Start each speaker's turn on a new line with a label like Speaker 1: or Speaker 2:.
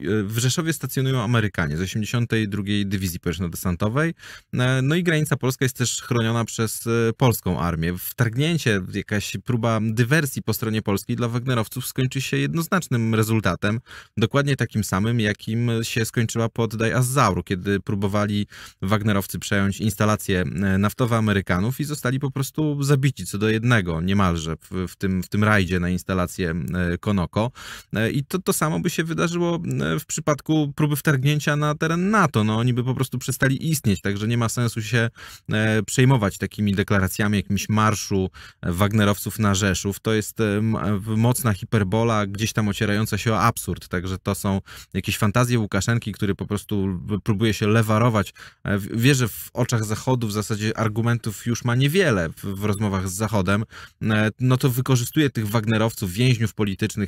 Speaker 1: E, w Rzeszowie stacjonują Amerykanie z 82. Dywizji Powietrzno-Desantowej. E, no i granica polska jest też chroniona przez e, polską armię. Wtargnięcie, jakaś próba dywersji po stronie polskiej dla Wagnerowców skończy się jednoznacznym rezultatem, dokładnie takim samym, jakim się skończyła pod Daj kiedy próbowali Wagnerowcy przejąć instalacje naftowe Amerykanów i zostali po prostu zabici co do jednego niemalże w, w tym, w tym rajdzie na instalację Konoko. I to, to samo by się wydarzyło w przypadku próby wtargnięcia na teren NATO. No, oni by po prostu przestali istnieć, także nie ma sensu się e, przejmować takimi deklaracjami, jakimś marszu e, Wagnerowców na Rzeszów. To jest e, mocna hiperbola, gdzieś tam ocierająca się o absurd, także to są jakieś fantazje Łukaszenki, który po prostu próbuje się lewarować. Wie, że w oczach Zachodu w zasadzie argumentów już ma niewiele w rozmowach z Zachodem, no to wykorzystuje tych Wagnerowców, więźniów politycznych